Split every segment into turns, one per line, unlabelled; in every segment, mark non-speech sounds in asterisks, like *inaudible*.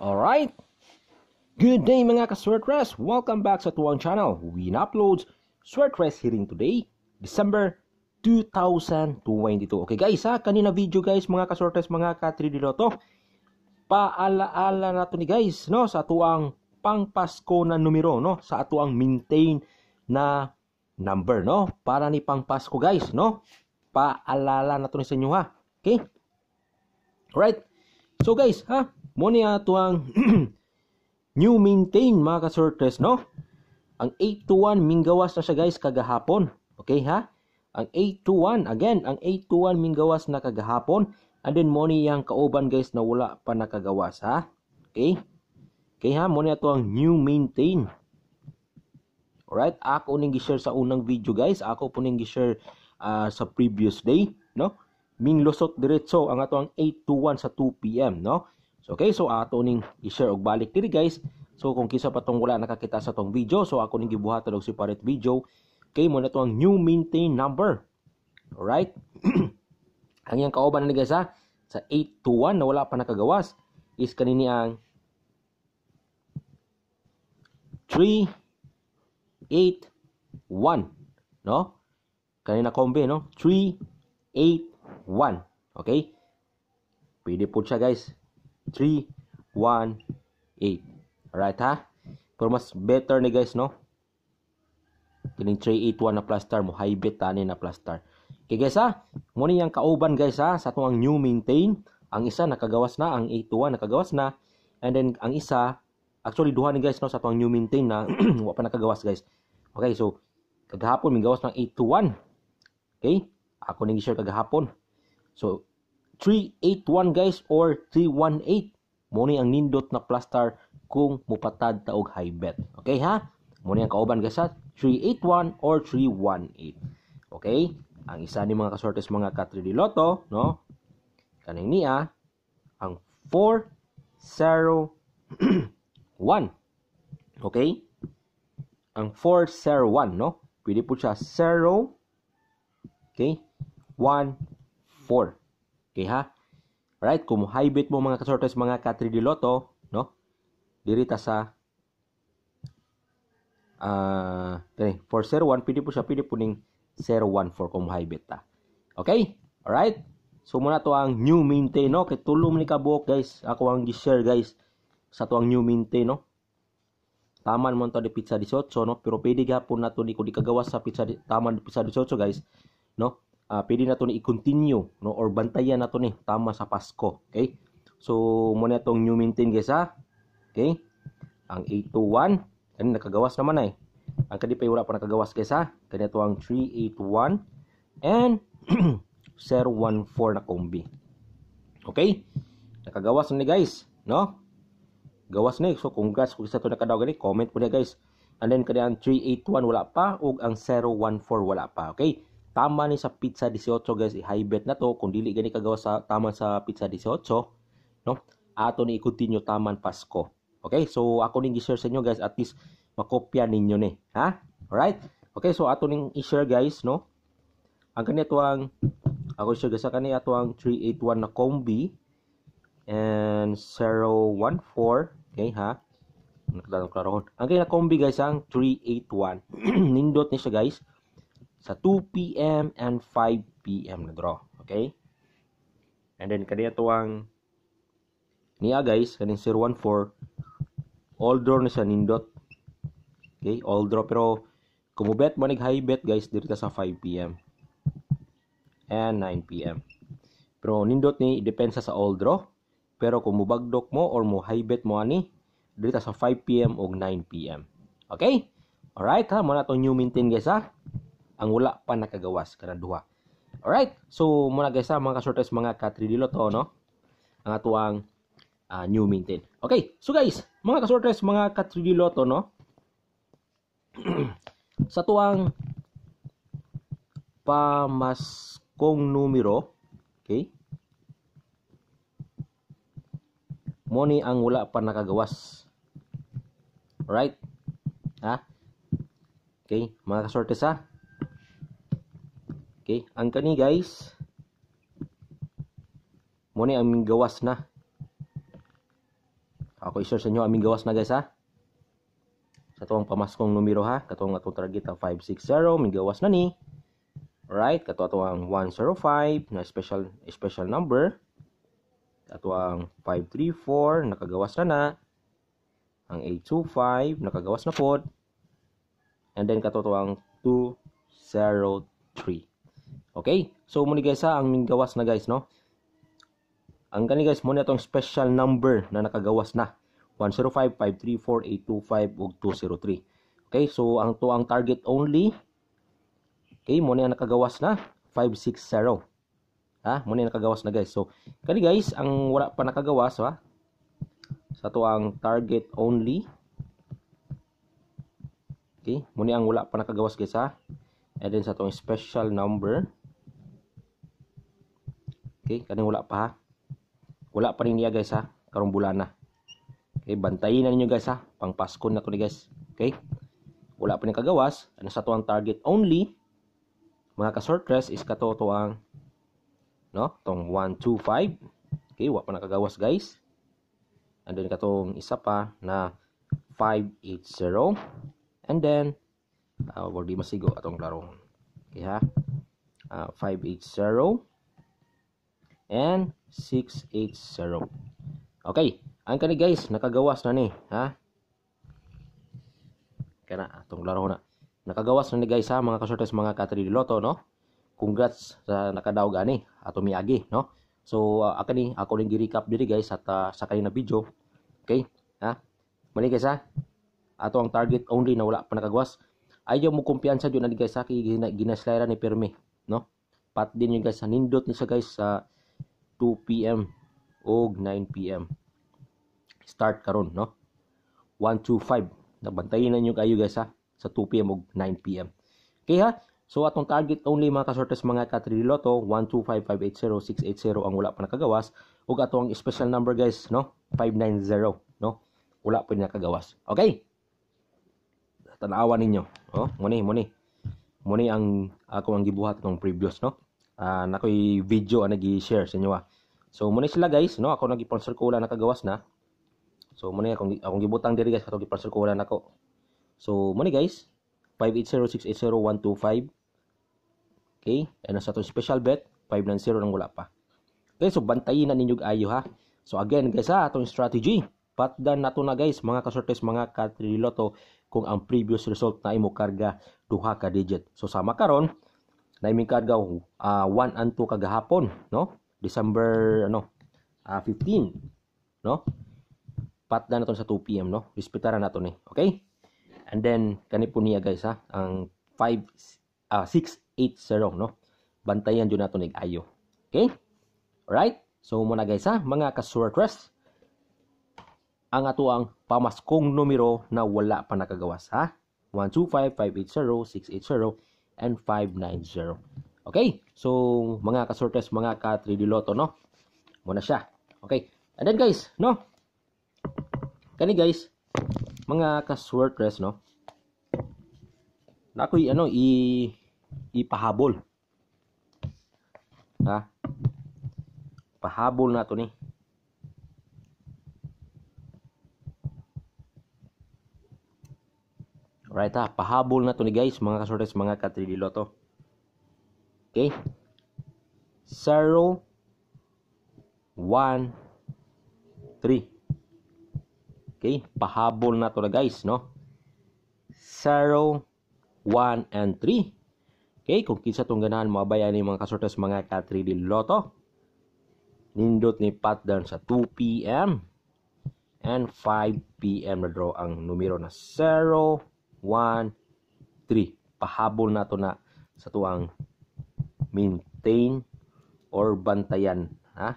Alright? Good day mga ka-Swertres! Welcome back sa tuwang channel, Win Uploads, Swertres hearing today, December 2022. Okay guys ha, kanina video guys mga ka-Swertres, mga ka-3D Lotto, paalaala na ni guys no, sa tuwang pangpasko na numero no, sa atuang maintain na number no, para ni pangpasko guys no, paalala na to ni sa inyo ha. Okay? Alright? So guys ha, Muna ato ang new maintain mga kasortes, no? Ang 821 minggawas na siya guys kagahapon. Okay ha? Ang 821, again, ang 821 minggawas na kagahapon. And then money ang kauban guys na wala pa nakagawas ha? Okay? Okay ha? Muna ato ang new maintain. Alright? Ako ning share sa unang video guys. Ako po ning share uh, ah, sa previous day, no? Ming losot diretso ang ato ang 821 sa 2 p.m., no? So okay, so ato ning i-share og balik diri guys. So kung kisa pa tong wala nakakita sa tong video, so ako ning gibuhatan og separate video kay mo na to ang new maintain number. All right? *clears throat* ang iyang kauban ni guys ha, sa 8 to 1 na wala pa nakagawas is kanini ang 3 8 1 no? Kanina kombe no? 3 8 1 okay? Pwede po siya guys 3, 1, 8. Alright, ha? Pero mas better ni guys, no? Kining 381 na plus star mo. High bet tani na plus star. Okay guys ha, muna yung kauban guys ha, sa itong new maintain, ang isa nakagawas na, ang 81 nakagawas na, and then ang isa, actually duha ni guys no, sa itong new maintain na, *clears throat* wa pa nakagawas guys. Okay, so, kagahapon, may gawas ng 81. Okay, ako nang share kagahapon. So, 381 guys or 318 mo ni ang nindot na plaster kung mupatad ta og high bet okay ha mo ni ang kauban guys ha 381 or 318 okay ang isa ni mga kasortes mga katri di loto no kaning niya ang 401 okay ang 401 no pwede po siya 0 okay 1 4 Okay ha? Alright, kung high bid mo mga kasortes mga ka-3 de loto, no? Dirita sa uh, tani, for 01, pwede po siya, pwede po ning 014 kung high bid ta. Okay? Alright? So muna to ang new maintain no kay tulom ni kabuok guys. Ako ang gi-share guys sa to ang new maintain no. Taman mo to di pizza 18 no pero pwede gapon na to ni ko di kagawas sa pizza di, taman di pizza 18 guys no uh, pwede na to ni i-continue no or bantayan na to ni tama sa Pasko okay so mo na tong new maintain guys ha okay ang 821 kanin nakagawas naman ay eh. ang kadipay wala pa nakagawas guys ha kanya to ang 381 and 014 *clears throat* na kombi okay nakagawas na ni guys no gawas ni eh. so congrats kung isa to nakadaw gani eh. comment po niya guys and then kanya ang 381 wala pa ug ang 014 wala pa okay tama ni sa pizza 18 guys i-high bet na to kung dili gani kagawa sa tama sa pizza 18 no ato ni i-continue taman pasko okay so ako ning i-share sa inyo guys at least makopya ninyo ni ha right? okay so ato ning i-share guys no ang kani ato ang ako i-share guys sa kani ato ang 381 na combi and 014 okay ha nakadalang klaro ang kani na combi guys ang 381 *clears throat* nindot ni siya guys sa 2 p.m. and 5 p.m. na draw. Okay? And then, kaniya to ang niya guys, kanin 014, all draw na siya nindot. Okay? All draw. Pero, kumubet mo nag-high bet guys, dito sa 5 p.m. and 9 p.m. Pero, nindot ni, depensa sa all draw. Pero, kumubagdok mo or mo high bet mo ani, dito sa 5 p.m. o 9 p.m. Okay? Alright ha, muna itong new maintain guys ha ang wala pa nakagawas kada duha. All right. So muna guys ha, mga kasortes mga ka 3D Lotto no. Ang atuang uh, ah, new maintain. Okay. So guys, mga kasortes mga ka 3D Lotto no. *clears throat* sa tuang pamaskong numero, okay? Mo ni ang wala pa nakagawas. All right? Ha? Okay, mga kasortes ha. Okay, ang kani guys mo ni aming gawas na. Ako i-share sa inyo aming gawas na guys ha. Sa tuwang pamaskong numero ha, katong atong target ang 560, aming gawas na ni. Right, kato ato ang 105 na special special number. Ato ang 534 nakagawas na na. Ang 825 nakagawas na pod. And then kato ato ang 203. Okay? So muna guys ha, ang minggawas na guys no. Ang gani guys muna itong special number na nakagawas na. 105-534-825 ug 203. Okay, so ang to ang target only. Okay, muna ang nakagawas na 560. Ha, muna ang nakagawas na guys. So, kani guys, ang wala pa nakagawas ha. Sa to ang target only. Okay, muna ang wala pa nakagawas guys ha. And then sa tong special number. Okay, kaning wala pa ha. Wala pa rin niya guys ha, karong bulan na. Okay, bantayin na ninyo guys ha, pang Pasko na kuno guys. Okay? Wala pa rin kagawas, ano sa tuang target only mga ka-sortress is katoto ang no, tong 125. 2 5. Okay, wa pa nakagawas guys. And then katong isa pa na 580 and then uh, ah, wala masigo atong larong. Okay ha? Uh, ah, 580 and 680. Okay, ang kani guys, nakagawas na ni, ha? Kana atong laro na. Nakagawas na ni guys ha mga kasortes mga ka loto no? Congrats sa nakadaog ani ato miagi no? So uh, akani ako ning gi-recap diri guys at uh, sa kanina video. Okay? Ha? Mali guys ha. Ato ang target only na wala pa nakagawas. Ayaw mo kumpiyansa jud na guys ha kay ginaslayra ni Permi, no? Pat din yung guys sa nindot ni sa guys sa uh, 2 p.m. o 9 p.m. Start karon no? 1 2 5. Nabantayin na niyo kayo guys ha sa 2 p.m. o 9 p.m. Okay ha? So atong target only mga kasortes mga katriloto 125580680 ang wala pa nakagawas ug ato ang special number guys no 590 no wala pa nakagawas. Okay? Tanawa ninyo, oh, muni muni. Muni ang ako ang gibuhat ng previous no uh, ah, na ko'y video ang nag-share sa inyo ah. So muna sila guys, no? Ako nagipon circular na nakagawas na. So muna akong akong gibutang diri guys katong gipon circular nako. So muna guys, 580680125125. Okay? And sa atong special bet 590 nang wala pa. Okay, so bantayin na ninyo ayo ha. So again guys ha, atong strategy. Patdan nato na guys mga kasortes mga katriloto kung ang previous result na imo karga duha ka digit. So sama karon, na imikadgaw uh, ah, 1 and 2 kagahapon, no? December ano uh, ah, 15, no? Pat na naton sa 2 PM, no? Respetaran nato ni, eh. okay? And then kani po niya guys ha, ang 5 uh, 680, no? Bantayan jud nato ni ayo. Okay? right So muna guys ha, mga kasurtres ang ato ang pamaskong numero na wala pa nakagawas ha. 125, and 590. Okay? So, mga kasortes, mga ka-3D Lotto, no? Muna siya. Okay? And then guys, no? Kani guys, mga kasortes, no? Na ako'y, ano, i ipahabol. Ha? Pahabol na to ni. Right ha, ah, pahabol na to ni guys, mga kasortes, mga 3D to. Okay? 0, 1, 3. Okay? Pahabol na to na guys, no? 0, 1, and 3. Okay? Kung kinsa tong ganahan mga ni mga kasortes, mga 3D to. Nindot ni Pat down sa 2 p.m. and 5 p.m. na draw ang numero na 0, 1, 3. Pahabol na to na sa tuwang maintain or bantayan. Ha?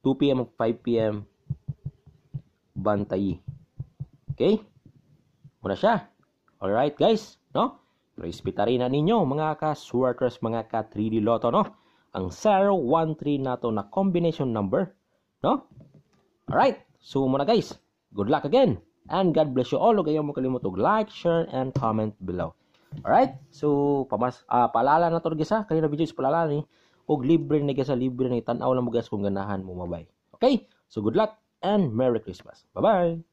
2 p.m. 5 p.m. Bantayi. Okay? Muna siya. Alright, guys. No? Respeta rin na ninyo, mga ka-swerters, mga ka-3D Lotto, no? Ang 013 na to na combination number. No? Alright. So, muna guys. Good luck again. And God bless you all. Huwag kayong makalimut og like, share, and comment below. Alright? So, pamas, uh, paalala na to gisa. Kanina video is paalala ni. Og libre na gisa, libre na tanaw lang mo guys kung ganahan mo mabay. Okay? So, good luck and Merry Christmas. Bye-bye!